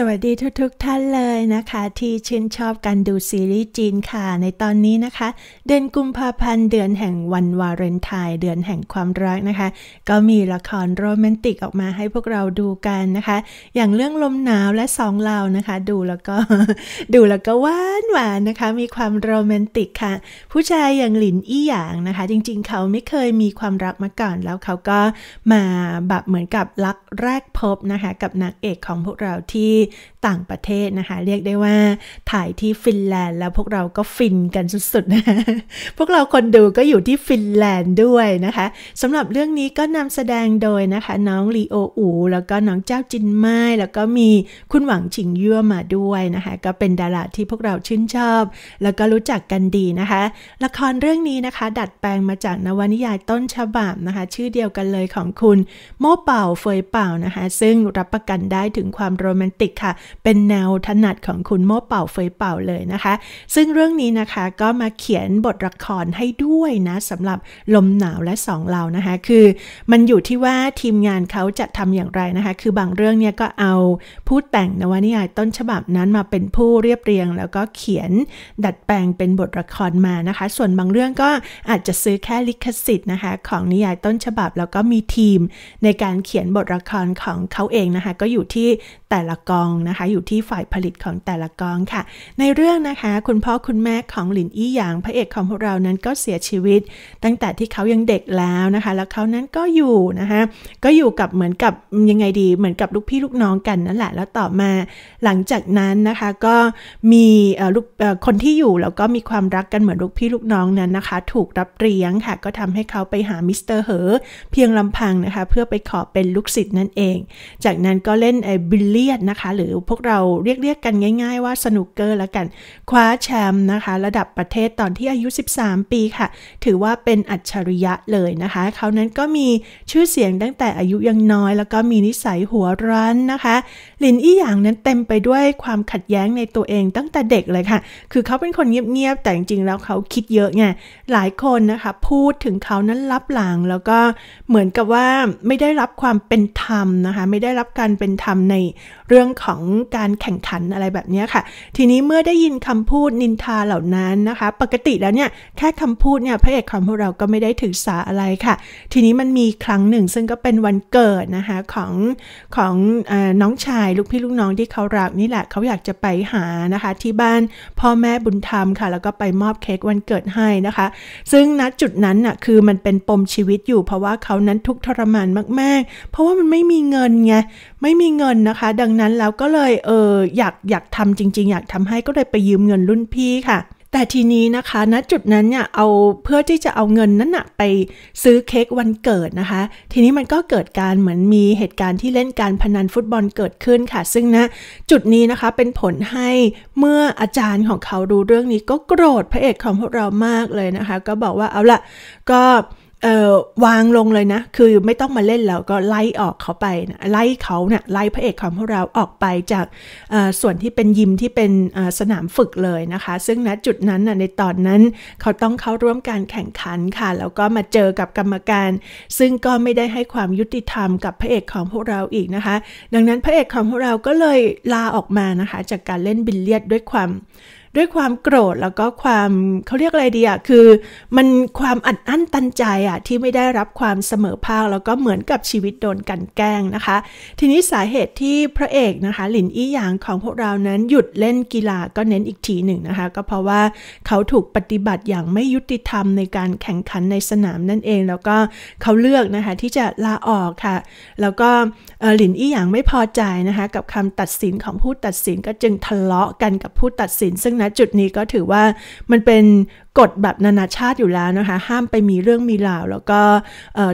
สวัสดีทุกๆทท่านเลยนะคะที่ชื่นชอบการดูซีรีส์จีนค่ะในตอนนี้นะคะ เดือนกุมภาพันธ์ เดือนแห่งวันวาเลนไทน์เดือนแห่งความรักนะคะ ก็มีละครโรแมนติกออกมาให้พวกเราดูกันนะคะ อย่างเรื่องลมหนาวและสองเรานะคะ ดูแล้วก็ดูแล้วก็หวานหวานนะคะ มีความโรแมนติกค่ะ ผู้ชายอย่างหลินอี้หยางนะคะ จริงๆ เขาไม่เคยมีความรักมาก่อนแล้วเขาก็มาแบบเหมือนกับรักแรกพบนะคะ กับนางเอกของพวกเราที่ต่างประเทศนะคะ เรียกได้ว่าถ่ายที่ฟินแลนด์แล้วพวกเราก็ฟินกันสุดๆนะะพวกเราคนดูก็อยู่ที่ฟินแลนด์ด้วยนะคะสำหรับเรื่องนี้ก็นำแสดงโดยนะคะ น้องลีโออูแล้วก็น้องเจ้าจินไม้ แล้วก็มีคุณหวังชิงยั่วมาด้วยนะคะก็เป็นดาราที่พวกเราชื่นชอบ แล้วก็รู้จักกันดีนะคะ ละครเรื่องนี้นะคะ ดัดแปลงมาจากนวนิยายต้นฉบับนะคะชื่อเดียวกันเลยของคุณ โม่เป่าเฟยเป่านะคะซึ่งรับประกันได้ถึงความโรแมนติกค่ะเป็นแนวถนัดของคุณโม่เป่าเฟยเป่าเลยนะคะ ซึ่งเรื่องนี้นะคะก็มาเขียนบทละครให้ด้วยนะสำหรับลมหนาวและสองเรานะคะคือ มันอยู่ที่ว่าทีมงานเขาจะทำอย่างไรนะคะ คือบางเรื่องเนี่ยก็เอาผู้แต่งนวนิยายต้นฉบับนั้นมาเป็นผู้เรียบเรียง แล้วก็เขียนดัดแปลงเป็นบทละครมานะคะ ส่วนบางเรื่องก็อาจจะซื้อแค่ลิขสิทธิ์นะคะของนิยายต้นฉบับแล้วก็มีทีมในการเขียนบทละครของเขาเองนะคะก็อยู่ที่แต่ละกององนะคะอยู่ที่ฝ่ายผลิตของแต่ละกองค่ะ ในเรื่องนะคะคุณพ่อคุณแม่ของหลินอี้หยางพระเอกของพวกเรานั้นก็เสียชีวิตตั้งแต่ที่เขายังเด็กแล้วนะคะ แล้วเขานั้นก็อยู่นะคะก็อยู่กับเหมือนกับยังไงดีเหมือนกับลูกพี่ลูกน้องกันนั่นแหละแล้วต่อมา หลังจากนั้นนะคะก็มีลูกคนที่อยู่แล้วก็มีความรักกันเหมือนลูกพี่ลูกน้องนั้นนะคะ ถูกรับเลี้ยงค่ะก็ทำให้เขาไปหามิสเตอร์เหอเพียงลำพังนะคะเพื่อไปขอเป็นลูกศิษย์นั่นเอง จากนั้นก็เล่นไอ้บิลเลียดนะคะหรือพวกเราเรียกเรียกกันง่ายๆ ว่าสนุกเกอร์ละกันคว้าแชมป์นะคะระดับประเทศตอนที่อายุ 13 ปีค่ะ ถือว่าเป็นอัจฉริยะเลยนะคะเขานั้นก็มีชื่อเสียงตั้งแต่อายุยังน้อย แล้วก็มีนิสัยหัวรั้นนะคะหลินอี้หยางนั้นเต็มไปด้วยความขัดแย้งในตัวเองตั้งแต่เด็กเลยค่ะ คือเขาเป็นคนเงียบๆแต่จริงๆแล้วเขาคิดเยอะไงหลายคนนะคะพูดถึงเขานั้นรับหลังแล้วก็เหมือนกับว่าไม่ได้รับความเป็นธรรมนะคะไม่ได้รับการเป็นธรรมในเรื่องของการแข่งขันอะไรแบบนี้ค่ะ ทีนี้เมื่อได้ยินคำพูดนินทาเหล่านั้นนะคะ ปกติแล้วเนี่ยแค่คำพูดเนี่ยพระเอกของพวกเรา ก็ไม่ได้ถือสาอะไรค่ะ ทีนี้มันมีครั้งหนึ่งซึ่งก็เป็นวันเกิดนะคะของของอน้องชายลูกพี่ลูกน้องที่เขารักนี่แหละเขาอยากจะไปหานะคะที่บ้านพ่อแม่บุญธรรมค่ะ แล้วก็ไปมอบเค้กวันเกิดให้นะคะ ซึ่งณจุดนั้นน่ะคือมันเป็นปมชีวิตอยู่ เพราะว่าเขานั้นทุกทรมานมาก ๆ เพราะว่ามันไม่มีเงินไงไม่มีเงินนะคะดังนั้นแล้วก็เลยเอออยากอยากทำจริง ๆ อยากทำให้ก็เลยไปยืมเงินรุ่นพี่ค่ะ แต่ทีนี้นะคะณนะจุดนั้นเนี่ยเอาเพื่อที่จะเอาเงินนั้นนะไปซื้อเค้กวันเกิดนะคะ ทีนี้มันก็เกิดการเหมือนมีเหตุการณ์ที่เล่นการพนันฟุตบอลเกิดขึ้นค่ะ ซึ่งณนะจุดนี้นะคะเป็นผลให้เมื่ออาจารย์ของเขาดูเรื่องนี้ก็โกรธพระเอกของพวกเรามากเลยนะคะ ก็บอกว่าเอาละก็วางลงเลยนะ คือไม่ต้องมาเล่นแล้วก็ไล่ออกเขาไปนะไล่เขาเนะี่ยไล่พระเอกของพวกเราออกไปจากส่วนที่เป็นยิมที่เป็นสนามฝึกเลยนะคะ ซึ่งณจุดนั้นนะในตอนนั้นเขาต้องเข้าร่วมการแข่งขันค่ะ แล้วก็มาเจอกับกรรมการ ซึ่งก็ไม่ได้ให้ความยุติธรรมกับพระเอกของพวกเราอีกนะคะ ดังนั้นพระเอกของพวกเราก็เลยลาออกมานะคะ จากการเล่นบิลเลียดด้วยความด้วยความโกรธแล้วก็ ความเขาเรียกอะไรดีอะคือมันความอัดอั้นตันใจอะที่ไม่ได้รับความเสมอภาคแล้วก็เหมือนกับชีวิตโดนกันแกล้งนะคะ ทีนี้สาเหตุที่พระเอกนะคะหลินอี้หยางของพวกเรานั้นหยุดเล่นกีฬาก็เน้นอีกทีหนึ่งนะคะก็เพราะว่าเขาถูกปฏิบัติอย่างไม่ยุติธรรมในการแข่งขันในสนามนั่นเอง แล้วก็เขาเลือกนะคะที่จะลาออกค่ะแล้วก็หลินอี้หยางไม่พอใจนะคะกับคำตัดสินของผู้ตัดสินก็จึงทะเลาะกันกับผู้ตัดสินซึ่งนจุดนี้ก็ถือว่ามันเป็นกฎแบบนานาชาติอยู่แล้วนะคะ ห้ามไปมีเรื่องมีราว แล้วก็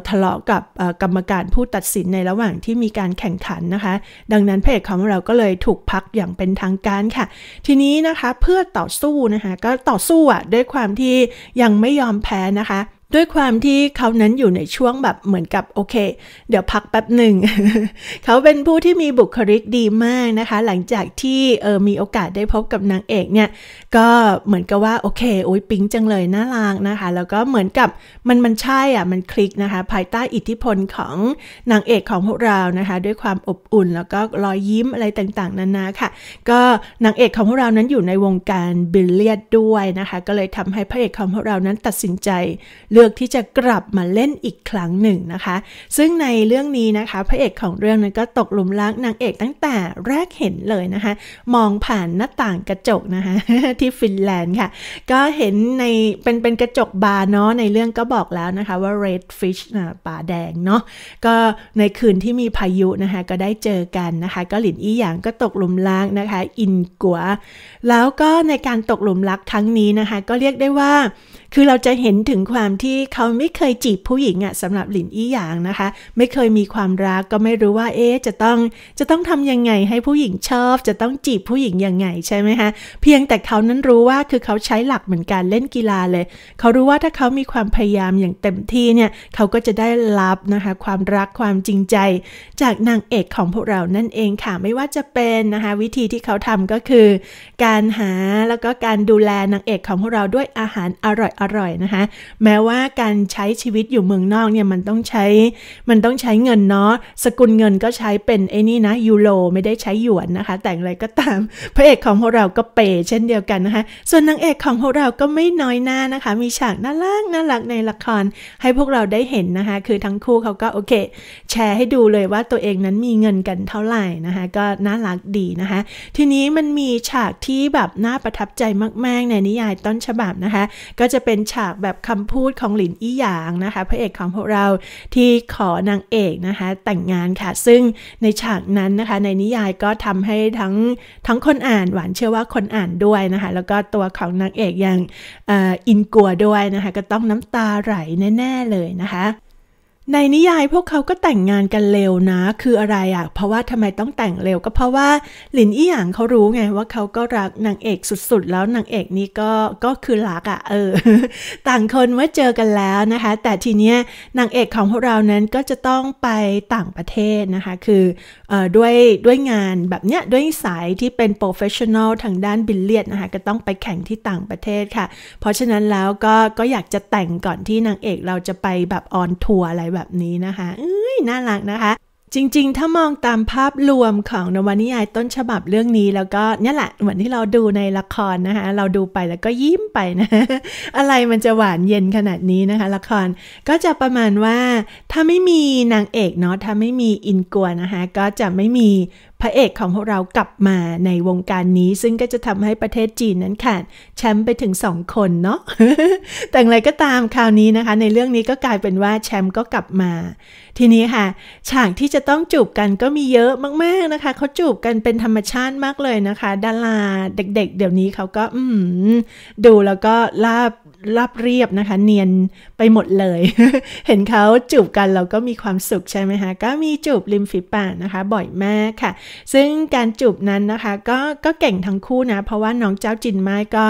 ทะเลาะกับกรรมการผู้ตัดสินในระหว่างที่มีการแข่งขันนะคะ ดังนั้นเพจของเราก็เลยถูกพักอย่างเป็นทางการค่ะ ทีนี้นะคะเพื่อต่อสู้นะคะ ก็ต่อสู้อ่ะด้วยความที่ยังไม่ยอมแพ้นะคะด้วยความที่เขานั้นอยู่ในช่วงแบบเหมือนกับโอเค เดี๋ยวพักแป๊บหนึ่งเขาเป็นผู้ที่มีบุคลิกดีมากนะคะ หลังจากที่เออมีโอกาสได้พบกับนางเอกเนี่ยก็เหมือนกับว่าโอเคโอ้ยปิ๊งจังเลยน่ารักนะคะแล้วก็เหมือนกับมันมันใช่อ่ะมันคลิกนะคะ ภายใต้อิทธิพลของนางเอกของพวกเรานะคะ ด้วยความอบอุ่นแล้วก็รอยยิ้มอะไรต่างๆนานาค่ะ ก็นางเอกของพวกเรานั้นอยู่ในวงการบิลเลียดด้วยนะคะ ก็เลยทำให้พระเอกของพวกเรานั้นตัดสินใจเลืลือกที่จะกลับมาเล่นอีกครั้งหนึ่งนะคะ ซึ่งในเรื่องนี้นะคะพระเอกของเรื่องนั้นก็ตกหลุมรักนางเอกตั้งแต่แรกเห็นเลยนะคะ มองผ่านหน้าต่างกระจกนะคะที่ฟินแลนด์ค่ะ ก็เห็นในเป็นเป็นกระจกบาร์เนาะในเรื่องก็บอกแล้วนะคะว่า red fish นะปลาแดงเนาะ ก็ในคืนที่มีพายุนะคะก็ได้เจอกันนะคะก็หลินอี้หยางก็ตกหลุมรักนะคะอินกัว แล้วก็ในการตกหลุมรักครั้งนี้นะคะก็เรียกได้ว่าคือเราจะเห็นถึงความที่เขาไม่เคยจีบผู้หญิงอะ่ะสำหรับหลินอี้หยางนะคะไม่เคยมีความรักก็ไม่รู้ว่าเอ๊จะต้องจะต้องทำยังไงให้ผู้หญิงชอบ จะต้องจีบผู้หญิงยังไงใช่ไหมคะเพียงแต่เขานั้นรู้ว่าคือเขาใช้หลักเหมือนการเล่นกีฬาเลย เขารู้ว่าถ้าเขามีความพยายามอย่างเต็มที่เนี่ย เขาก็จะได้รับนะคะความรักความจริงใจ จากนางเอกของพวกเรานั่นเองค่ะไม่ว่าจะเป็นนะคะวิธีที่เขาทำก็คือ การหาแล้วก็การดูแลนางเอกของพวกเราด้วยอาหารอร่อยอร่อยนะคะแม้ว่าการใช้ชีวิตอยู่เมืองนอกเนี่ยมันต้องใช้ มันต้องใช้เงินเนาะสกุลเงินก็ใช้เป็นไอ้นี่นะยูโรไม่ได้ใช้หยวนนะคะ แต่อะไรก็ตามพระเอกของพวกเรา ก็เปเช่นเดียวกันนะคะส่วนนางเอกของพวกเรา ก็ไม่น้อยหน้านะคะมีฉากน่ารักน่ารักในละครให้พวกเราได้เห็นนะคะ คือทั้งคู่เขาก็โอเค แชร์ให้ดูเลยว่าตัวเองนั้นมีเงินกันเท่าไหร่นะคะก็น่ารักดีนะคะทีนี้มันมีฉากที่แบบน่าประทับใจมาก ๆในนิยายต้นฉบับนะคะก็จะเป็นเป็นฉากแบบคำพูดของหลินอี้หยางนะคะพระเอกของพวกเราที่ขอนางเอกนะคะ แต่งงานค่ะซึ่งในฉากนั้นนะคะ ในนิยายก็ทำให้ทั้งทั้งคนอ่านหวานเชื่อว่าคนอ่านด้วยนะคะ แล้วก็ตัวของนางเอกอย่างอินกัวด้วยนะคะ ก็ต้องน้ำตาไหลแน่ๆเลยนะคะในนิยายพวกเขาก็แต่งงานกันเร็วนะ คืออะไรอะ่ะเพราะว่าทำไมต้องแต่งเร็ว ก็เพราะว่าหลินอี้หยางเขารู้ไงว่าเขาก็รักนางเอกสุดๆ แล้วนางเอกนี่ก็ก็คือรักอะ่ะเออต่างคนเมื่อเจอกันแล้วนะคะ แต่ทีเนี้ยนางเอกของพวกเรานั้นก็จะต้องไปต่างประเทศนะคะ คือออด้วยด้วยงานแบบเนี้ยด้วยสายที่เป็นโปรเฟชชั่นอลทางด้านบิลเลียดนะคะก็ต้องไปแข่งที่ต่างประเทศค่ะ เพราะฉะนั้นแล้วก็ก็อยากจะแต่งก่อนที่นางเอกเราจะไปแบบออนทัวร์อะไรแบบแบบนี้นะคะเอ้ยน่ารักนะคะ จริงๆ ถ้ามองตามภาพรวมของนวนิยายต้นฉบับเรื่องนี้แล้วก็นี่แหละเหมือนที่เราดูในละครนะคะเราดูไปแล้วก็ยิ้มไปนะอะไรมันจะหวานเย็นขนาดนี้นะคะ ละครก็จะประมาณว่าถ้าไม่มีนางเอกเนาะถ้าไม่มีอินกัวนะคะก็จะไม่มีพระเอกของพวกเรากลับมาในวงการนี้ ซึ่งก็จะทำให้ประเทศจีนนั้นขาดแชมป์ไปถึง2คนเนาะแต่อะไรก็ตามคราวนี้นะคะ ในเรื่องนี้ก็กลายเป็นว่าแชมป์ก็กลับมา ทีนี้ค่ะฉากที่จะต้องจูบกันก็มีเยอะมาก ๆนะคะเขาจูบกันเป็นธรรมชาติมากเลยนะคะดาราเด็กๆเดี๋ยวนี้เขาก็อืดูแล้วก็ลาบราบเรียบนะคะ เนียนไปหมดเลย เห็นเขาจูบกันเราก็มีความสุขใช่ไหมคะก็มีจูบริมฝีปากนะคะ บ่อยมากค่ะ ซึ่งการจูบนั้นนะคะ ก็ก็เก่งทั้งคู่นะ เพราะว่าน้องเจ้าจินไม้ก็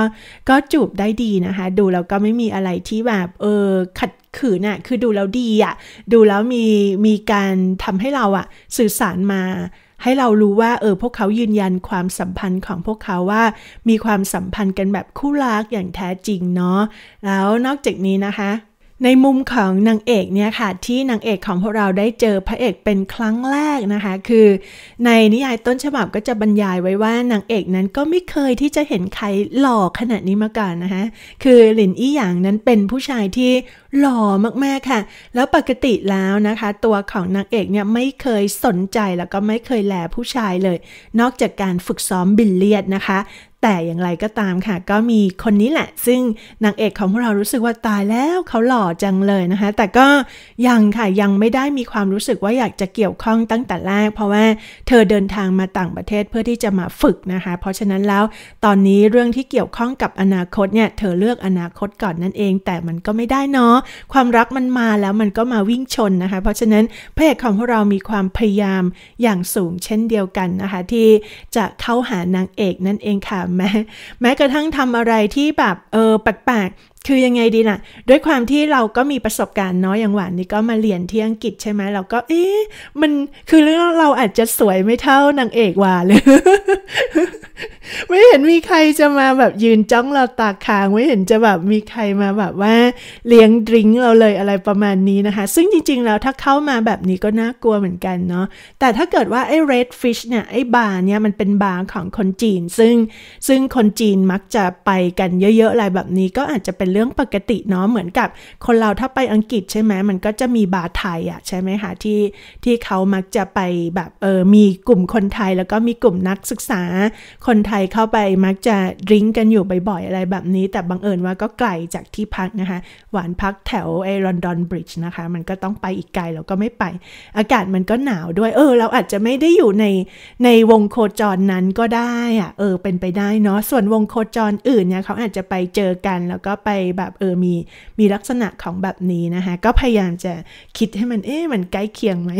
ก็จูบได้ดีนะคะ ดูแล้วก็ไม่มีอะไรที่แบบ เออขัดขืนะ่ะคือดูแล้วดีอะ่ะดูแล้วมีมีการทำให้เราอะ่ะ สื่อสารมาให้เรารู้ว่าเออพวกเขายืนยันความสัมพันธ์ของพวกเขาว่า มีความสัมพันธ์กันแบบคู่รักอย่างแท้จริงเนาะแล้วนอกจากนี้นะคะในมุมของนางเอกเนี่ยค่ะที่นางเอกของพวกเราได้เจอพระเอกเป็นครั้งแรกนะคะ คือ ในนิยายต้นฉบับก็จะบรรยายไว้ว่านางเอกนั้นก็ไม่เคยที่จะเห็นใครหล่อขนาดนี้มาก่อนนะคะคือหลินอี้หยางนั้นเป็นผู้ชายที่หล่อมากๆค่ะ แล้วปกติแล้วนะคะ ตัวของนางเอกเนี่ยไม่เคยสนใจแล้วก็ไม่เคยแลผู้ชายเลย นอกจากการฝึกซ้อมบิลเลียดนะคะแต่อย่างไรก็ตามค่ะก็มีคนนี้แหละ ซึ่งนางเอกของพวกเรารู้สึกว่าตายแล้วเขาหล่อจังเลยนะคะแต่ก็ยังค่ะ ยังไม่ได้มีความรู้สึกว่าอยากจะเกี่ยวข้องตั้งแต่แรก เพราะว่าเธอเดินทางมาต่างประเทศเพื่อที่จะมาฝึกนะคะ เพราะฉะนั้นแล้ว ตอนนี้เรื่องที่เกี่ยวข้องกับอนาคตเนี่ยเธอเลือกอนาคตก่อนนั่นเอง แต่มันก็ไม่ได้เนาะความรักมันมาแล้วมันก็มาวิ่งชนนะคะ เพราะฉะนั้นพระเอกของพวกเรามีความพยายามอย่างสูงเช่นเดียวกันนะคะที่จะเข้าหานางเอกนั่นเองค่ะแม้แม้กระทั่งทำอะไรที่แบบเออแปลกคือยังไงดีนะ่ะด้วยความที่เราก็มีประสบการณ์เนาะอย่างหวานนี่ก็มาเรียนที่อังกฤษใช่ไหมเราก็เอ๊ะมันคือเรื่องเราอาจจะสวยไม่เท่านางเอกหวานเลย ไม่เห็นมีใครจะมาแบบยืนจ้องเราตาค้างไม่เห็นจะแบบมีใครมาแบบว่าเลี้ยงดริงเราเลยอะไรประมาณนี้นะคะซึ่งจริงๆแล้วถ้าเข้ามาแบบนี้ก็น่ากลัวเหมือนกันเนาะแต่ถ้าเกิดว่าไอ้ red fish เนี่ยไอ้บาร์เนี่ยมันเป็นบาร์ของคนจีน ซึ่ง ซึ่งคนจีนมักจะไปกันเยอะๆอะไรแบบนี้ก็อาจจะเป็นเรื่องปกติเนาะเหมือนกับ คนเราถ้าไปอังกฤษใช่ไหมมันก็จะมีบาร์ไทยอ่ะใช่ไหมคะที่ ที่เขามักจะไปแบบเออมีกลุ่มคนไทยแล้วก็มีกลุ่มนักศึกษาคนไทยเข้าไปมักจะดริ้งกันอยู่ บ่อยๆ อะไรแบบนี้ แต่บังเอิญว่าก็ไกล จากที่พักนะคะหวานพักแถวไอรอนดอนบริดจ์นะคะมันก็ต้องไปอีกไกลแล้วก็ไม่ไป อากาศมันก็หนาวด้วย เออ เราอาจจะไม่ได้อยู่ในในวงโคจรนั้นก็ได้อ่ะเออเป็นไปได้เนาะส่วนวงโคจรอื่นเนี่ยเขาอาจจะไปเจอกันแล้วก็ไปแบบเออ มี มีลักษณะของแบบนี้นะคะ ก็พยายามจะคิดให้มัน เอ๊ะมันใกล้เคียงไหม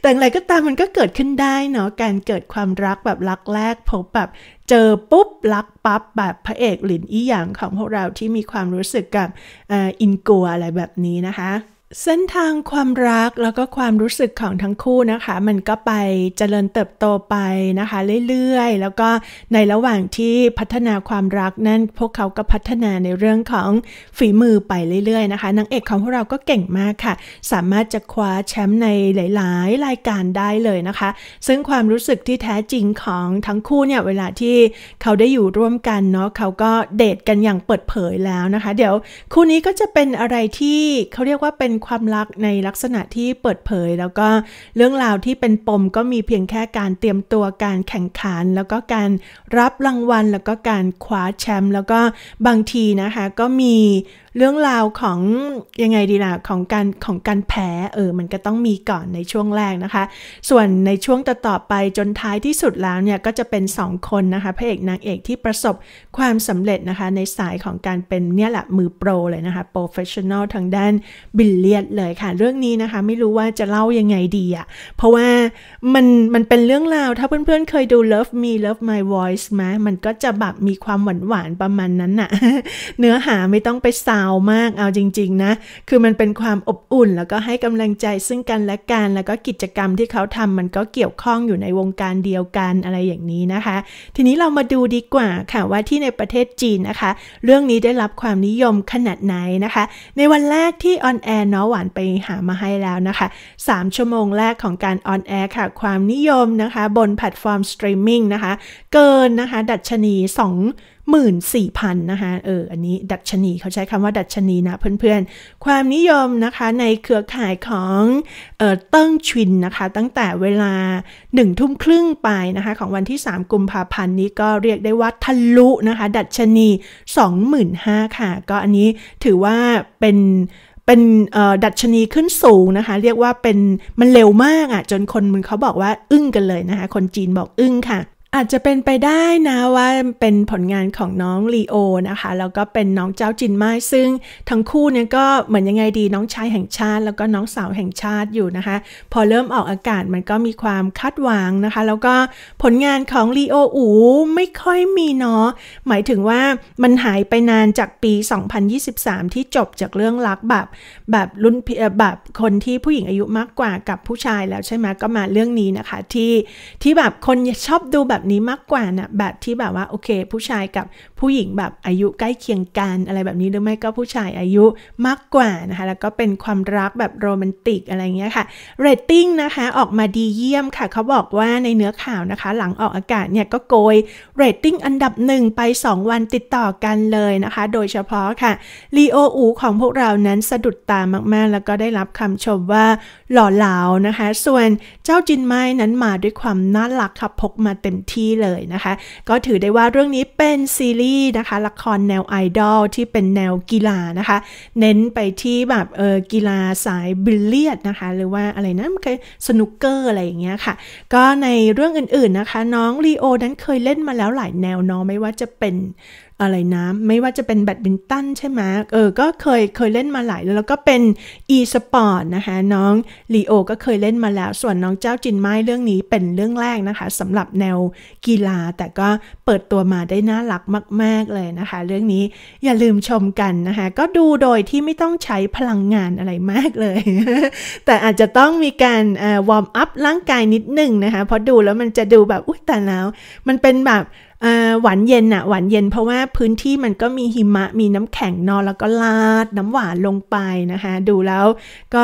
แต่อะไรก็ตามมันก็เกิดขึ้นได้เนาะ การเกิดความรักแบบรักแรก พบแบบ เจอปุ๊บรักปั๊บแบบพระเอกหลินอี้หยางของพวกเราที่มีความรู้สึกกับ อินกัวอะไรแบบนี้นะคะเส้นทางความรักแล้วก็ความรู้สึกของทั้งคู่นะคะ มันก็ไปเจริญเติบโตไปนะคะ เรื่อยๆ แล้วก็ในระหว่างที่พัฒนาความรักนั่นพวกเขาก็พัฒนาในเรื่องของฝีมือไปเรื่อย ๆนะคะนางเอกของพวกเราก็เก่งมากค่ะ สามารถจะคว้าแชมป์ในหลาย ๆ รายการได้เลยนะคะ ซึ่งความรู้สึกที่แท้จริงของทั้งคู่เนี่ยเวลาที่เขาได้อยู่ร่วมกันเนาะเขาก็เดทกันอย่างเปิดเผยแล้วนะคะ เดี๋ยวคู่นี้ก็จะเป็นอะไรที่เขาเรียกว่าเป็นความรักในลักษณะที่เปิดเผย แล้วก็เรื่องราวที่เป็นปมก็มีเพียงแค่การเตรียมตัวการแข่งขันแล้วก็การรับรางวัล แล้วก็การคว้าแชมป์แล้วก็บางทีนะคะก็มีเรื่องราวของยังไงดีล่ะของการของการแพ้เออมันก็ต้องมีก่อนในช่วงแรกนะคะ ส่วนในช่วงต่อไปจนท้ายที่สุดแล้วเนี่ยก็จะเป็น 2 คนนะคะพระเอกนางเอกที่ประสบความสำเร็จนะคะในสายของการเป็นเนี่ยแหละมือโปรเลยนะคะโปรเฟชชั่นอลทางด้านบิลเลียดเลยค่ะเรื่องนี้นะคะ ไม่รู้ว่าจะเล่ายังไงดีอะ่ะเพราะว่ามันมันเป็นเรื่องราวถ้าเพื่อนๆเคยดู Love Me Love My Voice ไหมมันก็จะแบบมีความหวานๆประมาณนั้นน่ะเนื้อหาไม่ต้องไปซ้ำามากเอาจริง ๆ นะ คือมันเป็นความอบอุ่นแล้วก็ให้กำลังใจซึ่งกันและกันแล้วก็กิจกรรมที่เขาทำมันก็เกี่ยวข้องอยู่ในวงการเดียวกันอะไรอย่างนี้นะคะ ทีนี้เรามาดูดีกว่าค่ะว่าที่ในประเทศจีนนะคะ เรื่องนี้ได้รับความนิยมขนาดไหนนะคะ ในวันแรกที่ออนแอร์น้อหวานไปหามาให้แล้วนะคะ3ชั่วโมงแรกของการออนแอร์ค่ะความนิยมนะคะบนแพลตฟอร์มสตรีมมิ่งนะคะเกินนะคะดัชนี 2 14,000นะคะเอออันนี้ดัชนีเขาใช้คำว่าดัชนีนะเพื่อนๆ ความนิยมนะคะในเครือข่ายของเออเติ้งชินนะคะตั้งแต่เวลา1ทุ่มครึ่งไปนะคะของวันที่ 3กุมภาพันธ์นี้ก็เรียกได้ว่าทะลุนะคะดัชนี 25,000 ค่ะ ก็อันนี้ถือว่าเป็นเป็นดัชนีขึ้นสูงนะคะเรียกว่าเป็นมันเร็วมากอะ่ะจนคนมึงเขาบอกว่าอึ้งกันเลยนะคะ คนจีนบอกอึ้งค่ะอาจจะเป็นไปได้นะว่าเป็นผลงานของน้องลีโอนะคะ แล้วก็เป็นน้องเจ้าจินไม้ซึ่งทั้งคู่เนี่ยก็เหมือนยังไงดีน้องชายแห่งชาติแล้วก็น้องสาวแห่งชาติอยู่นะคะ พอเริ่มออกอากาศมันก็มีความคาดหวังนะคะแล้วก็ผลงานของลีโออูไม่ค่อยมีเนาะหมายถึงว่ามันหายไปนานจากปี 2023 ที่จบจากเรื่องรักแบบ แบบรุ่นแบบคนที่ผู้หญิงอายุมากกว่ากับผู้ชายแล้วใช่ไหมก็มาเรื่องนี้นะคะ ที่ที่แบบคนชอบดูแบบนี้มากกว่านะแบบที่แบบว่าโอเค ผู้ชายกับผู้หญิงแบบอายุใกล้เคียงกันอะไรแบบนี้หรือไม่ก็ผู้ชายอายุมากกว่านะคะแล้วก็เป็นความรักแบบโรแมนติกอะไรเงี้ยค่ะเรตติ้งนะคะ ออกมาดีเยี่ยมค่ะ เขาบอกว่าในเนื้อข่าวนะคะหลังออกอากาศเนี่ยก็โกยเรตติ้งอันดับหนึ่งไป 2 วันติดต่อกันเลยนะคะ โดยเฉพาะค่ะลีโออูของพวกเรานั้นสะดุดตามาก ๆ แล้วก็ได้รับคำชมว่าหล่อเหลานะคะ ส่วนเจ้าจินไม้นั้นมาด้วยความน่ารักค่ะพกมาเต็มที่เลยนะคะ ก็ถือได้ว่าเรื่องนี้เป็นซีรีส์นะคะ ละครแนวไอดอลที่เป็นแนวกีฬานะคะ เน้นไปที่แบบเออกีฬาสายบิลเลียดนะคะ หรือว่าอะไรนะมนเคยสนุกเกอร์อะไรอย่างเงี้ยค่ะ ก็ในเรื่องอื่น ๆ นะคะ น้องลีโอนั้นเคยเล่นมาแล้วหลายแนวเนาะไม่ว่าจะเป็นอะไรนะไม่ว่าจะเป็นแบดมินตันใช่ไหมเออ ก็เคยเคยเล่นมาหลาย แล้วแล้วก็เป็น e สปอร์ตนะคะน้องลีโอก็เคยเล่นมาแล้ว ส่วนน้องเจ้าจินไม้เรื่องนี้เป็นเรื่องแรกนะคะสำหรับแนวกีฬาแต่ก็เปิดตัวมาได้น่ารักมาก ๆเลยนะคะ เรื่องนี้อย่าลืมชมกันนะคะก็ดูโดยที่ไม่ต้องใช้พลังงานอะไรมากเลย แต่อาจจะต้องมีการวอร์มอัพร่างกายนิดหนึ่งนะคะเพราะดูแล้วมันจะดูแบบอุ้ยแต่แล้วมันเป็นแบบหวานเย็นอะหวานเย็นเพราะว่าพื้นที่มันก็มีหิมะมีน้ำแข็งนอน แล้วก็ลาดน้ำหวานลงไปนะคะดูแล้วก็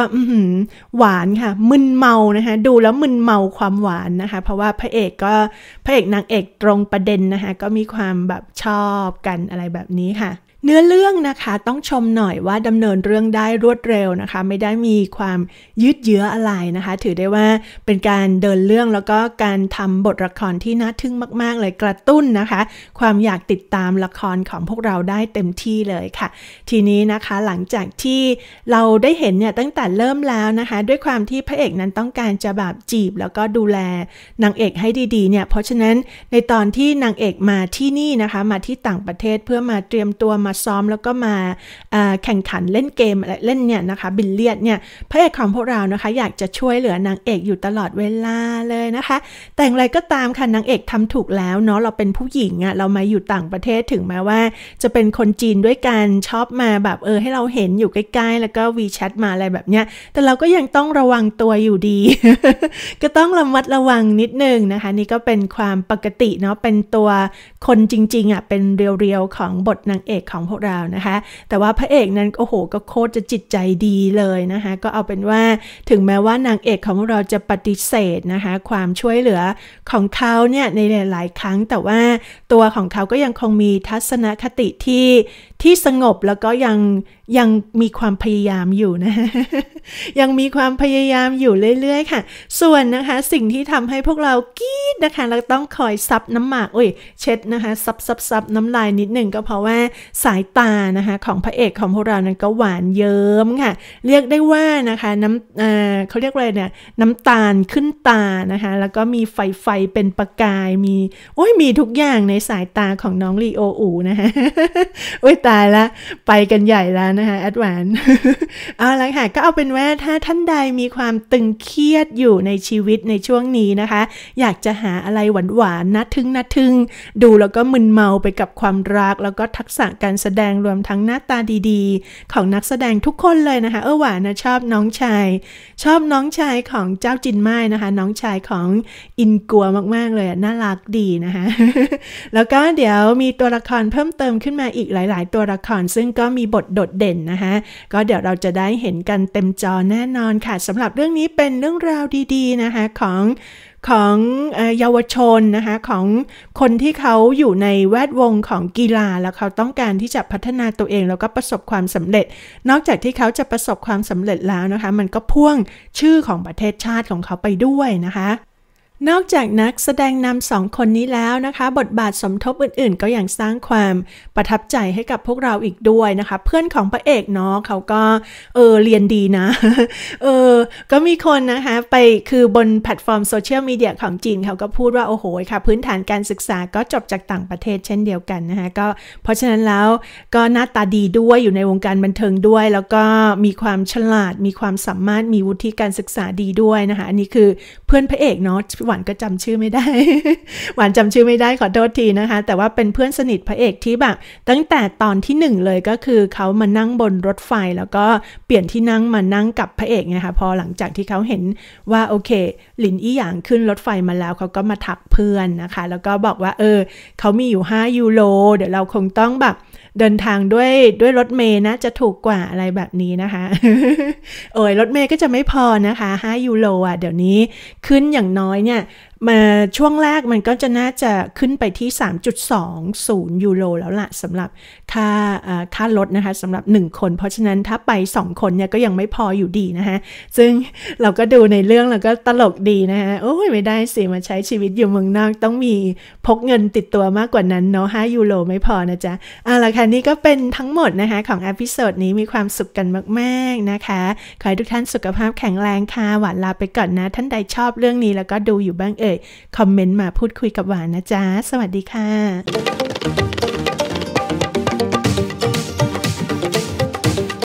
หวานค่ะ มึนเมานะคะดูแล้วมึนเมาความหวานนะคะ เพราะว่าพระเอกก็พระเอกนางเอกตรงประเด็นนะคะก็มีความแบบชอบกันอะไรแบบนี้ค่ะเนื้อเรื่องนะคะต้องชมหน่อยว่าดำเนินเรื่องได้รวดเร็วนะคะ ไม่ได้มีความ ยืดเยื้ออะไรนะคะ ถือได้ว่าเป็นการเดินเรื่องแล้วก็การทำบทละครที่น่าทึ่งมากๆ เลยกระตุ้นนะคะ ความอยากติดตามละครของพวกเราได้เต็มที่เลยค่ะ ทีนี้นะคะหลังจากที่เราได้เห็นเนี่ย ตั้งแต่เริ่มแล้วนะคะ ด้วยความที่พระเอกนั้นต้องการจะแบบจีบ แล้วก็ดูแลนางเอกให้ดีๆเนี่ยเพราะฉะนั้นในตอนที่นางเอกมาที่นี่นะคะ มาที่ต่างประเทศเพื่อมาเตรียมตัวมาาซ้อมแล้วก็มาแข่งขันเล่นเกมเล่นเนี่ยนะคะบิลเลียดเนี่ยพระเอกของพวกเรานะคะ อยากจะช่วยเหลือนางเอกอยู่ตลอดเวลาเลยนะคะ แต่อะงไรก็ตามค่ะนางเอกทำถูกแล้วเนาะเราเป็นผู้หญิงอะ่ะเรามาอยู่ต่างประเทศถึงแม้ว่า จะเป็นคนจีนด้วยกันชอบมาแบบเออให้เราเห็นอยู่ใกล้ ๆ แล้วก็วีแชทมาอะไรแบบเนี้ยแต่เราก็ยังต้องระวังตัวอยู่ดี ก็ต้องระมัดระวังนิดนึงนะคะนี่ก็เป็นความปกติเนาะเป็นตัวคนจริงๆอะ่ะเป็นเรียวๆของบทนางเอกของของพวกเรานะคะ แต่ว่าพระเอกนั้นโอ้โห ก็โคตรจะจิตใจดีเลยนะคะ ก็เอาเป็นว่าถึงแม้ว่านางเอกของเราจะปฏิเสธนะคะ ความช่วยเหลือของเขาเนี่ย ในหลาย ๆ ครั้ง แต่ว่าตัวของเขาก็ยังคงมีทัศนคติที่ที่สงบแล้วก็ยังยังมีความพยายามอยู่นะยังมีความพยายามอยู่เรื่อย ๆค่ะ ส่วนนะคะสิ่งที่ทำให้พวกเรากีดนะคะเราต้องคอยซับน้ำหมากอุ้ยเช็ดนะคะซับซับซับน้ำลายนิดหนึ่งก็เพราะว่าสายตานะคะ ของพระเอกของพวกเรานั้นก็หวานเยิ้มค่ะ เรียกได้ว่านะคะน้ำเออเขาเรียกอะไรเนี่ยน้ำตาลขึ้นตานะคะ แล้วก็มีไฟไฟเป็นประกายมีโอ้ยมีทุกอย่างในสายตาของน้องลีโออูนะคะออ้ยตาายละไปกันใหญ่แล้วนะคะแอดวานเอาละค่ะก็เอาเป็นว่าถ้าท่านใดมีความตึงเครียดอยู่ในชีวิตในช่วงนี้นะคะ อยากจะหาอะไรหวานๆนัดทึงนัดทึงดูแล้วก็มึนเมาไปกับความรัก แล้วก็ทักษะการแสดงรวมทั้งหน้าตาดีๆ ของนักแสดงทุกคนเลยนะคะ เออหวานนะชอบน้องชาย ชอบน้องชายของเจ้าจินไม้นะคะ น้องชายของอินกัวมากๆเลยน่ารักดีนะคะ แล้วก็เดี๋ยวมีตัวละครเพิ่มเติมขึ้นมาอีกหลายๆตัวัวละครซึ่งก็มีบทโดดเด่นนะคะ ก็เดี๋ยวเราจะได้เห็นกันเต็มจอแน่นอนค่ะสำหรับเรื่องนี้เป็นเรื่องราวดีๆนะคะของของเยาวชนนะคะของคนที่เขาอยู่ในแวดวงของกีฬาแล้วเขาต้องการที่จะพัฒนาตัวเองแล้วก็ประสบความสำเร็จ นอกจากที่เขาจะประสบความสำเร็จแล้วนะคะ มันก็พ่วงชื่อของประเทศชาติของเขาไปด้วยนะคะนอกจากนักแสดงนำสองคนนี้แล้วนะคะ บทบาทสมทบอื่นๆ ก็ยังสร้างความประทับใจให้กับพวกเราอีกด้วยนะคะ เพื่อนของพระเอกเนาะเขาก็เออเรียนดีนะ เออ ก็มีคนนะคะไปคือบนแพลตฟอร์มโซเชียลมีเดียของจีนเขาก็พูดว่า โอ้โหค่ะ พื้นฐานการศึกษาก็จบจากต่างประเทศเช่นเดียวกันนะคะก็เพราะฉะนั้นแล้วก็หน้าตาดีด้วยอยู่ในวงการบันเทิงด้วย แล้วก็มีความฉลาดมีความสามารถมีวุฒิการศึกษาดีด้วยนะคะอันนี้คือเพื่อนพระเอกเนาะวานก็จำชื่อไม่ได้ หวานจำชื่อไม่ได้ขอโทษทีนะคะ แต่ว่าเป็นเพื่อนสนิทพระเอกที่แบบตั้งแต่ตอนที่ 1 เลยก็คือเขามานั่งบนรถไฟ แล้วก็เปลี่ยนที่นั่งมานั่งกับพระเอกไงคะพอหลังจากที่เขาเห็นว่าโอเคหลินอี้หยางขึ้นรถไฟมาแล้วเขาก็มาทักเพื่อนนะคะ แล้วก็บอกว่า เออเขามีอยู่5ยูโรเดี๋ยวเราคงต้องแบบเดินทางด้วยด้วยรถเมย์นะ จะถูกกว่าอะไรแบบนี้นะคะโอ้ยรถเมย์ก็จะไม่พอนะคะ 5 ยูโรอ่ะเดี๋ยวนี้ ขึ้นอย่างน้อยเนี่ยมาช่วงแรกมันก็จะน่าจะขึ้นไปที่ 3.20 ยูโรแล้วละสำหรับค่าค่ารถนะคะสำหรับ 1 คน เพราะฉะนั้นถ้าไป 2 คนเนี่ยก็ยังไม่พออยู่ดีนะคะซึ่งเราก็ดูในเรื่องเราก็ตลกดีนะคะโอ้ยไม่ได้สิมาใช้ชีวิตอยู่เมืองนอกต้องมีพกเงินติดตัวมากกว่านั้นเนาะ5 ยูโรไม่พอนะจ๊ะเอาละค่ะนี่ก็เป็นทั้งหมดนะคะของอพิโซดนี้มีความสุขกันมากๆนะคะขอให้ทุกท่านสุขภาพแข็งแรงค่ะหวานลาไปก่อนนะท่านใดชอบเรื่องนี้แล้วก็ดูอยู่บ้างเอ่ยคอมเมนต์มาพูดคุยกับหวานนะจ๊ะ สวัสดีค่ะ